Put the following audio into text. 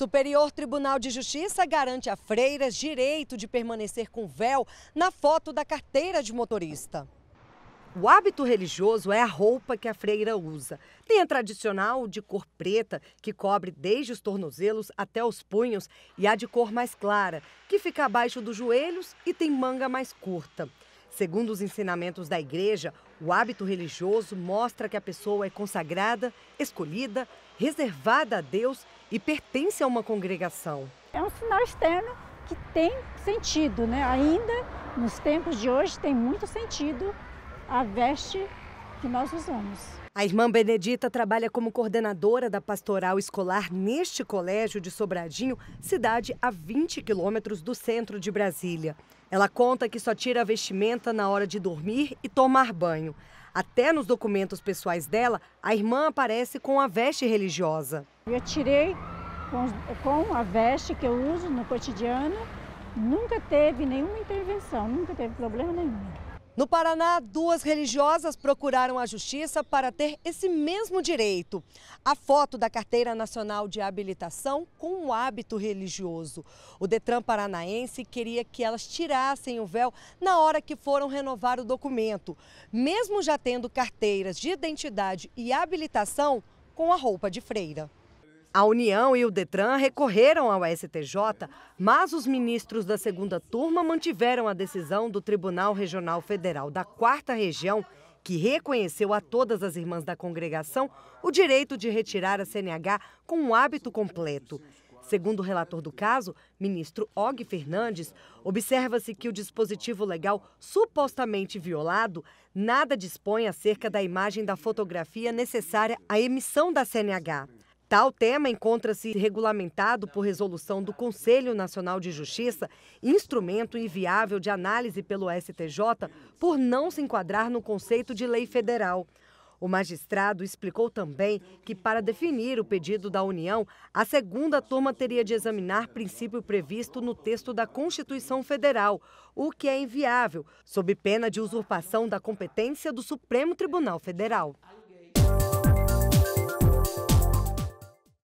Superior Tribunal de Justiça garante a freiras direito de permanecer com véu na foto da carteira de motorista. O hábito religioso é a roupa que a freira usa. Tem a tradicional de cor preta, que cobre desde os tornozelos até os punhos, e a de cor mais clara, que fica abaixo dos joelhos e tem manga mais curta. Segundo os ensinamentos da igreja, o hábito religioso mostra que a pessoa é consagrada, escolhida, reservada a Deus e pertence a uma congregação. É um sinal externo que tem sentido, né? Ainda nos tempos de hoje tem muito sentido a veste que nós usamos. A irmã Benedita trabalha como coordenadora da pastoral escolar neste colégio de Sobradinho, cidade a 20 quilômetros do centro de Brasília. Ela conta que só tira a vestimenta na hora de dormir e tomar banho. Até nos documentos pessoais dela, a irmã aparece com a veste religiosa. Eu tirei com, com a veste que eu uso no cotidiano, nunca teve nenhuma intervenção, nunca teve problema nenhum. No Paraná, duas religiosas procuraram a justiça para ter esse mesmo direito. A foto da Carteira Nacional de Habilitação com o um hábito religioso. O Detran paranaense queria que elas tirassem o véu na hora que foram renovar o documento, mesmo já tendo carteiras de identidade e habilitação com a roupa de freira. A União e o Detran recorreram ao STJ, mas os ministros da segunda turma mantiveram a decisão do Tribunal Regional Federal da Quarta Região, que reconheceu a todas as irmãs da congregação o direito de retirar a CNH com um hábito completo. Segundo o relator do caso, ministro Og Fernandes, observa-se que o dispositivo legal supostamente violado nada dispõe acerca da imagem da fotografia necessária à emissão da CNH. Tal tema encontra-se regulamentado por resolução do Conselho Nacional de Justiça, instrumento inviável de análise pelo STJ por não se enquadrar no conceito de lei federal. O magistrado explicou também que, para definir o pedido da União, a segunda turma teria de examinar princípio previsto no texto da Constituição Federal, o que é inviável, sob pena de usurpação da competência do Supremo Tribunal Federal.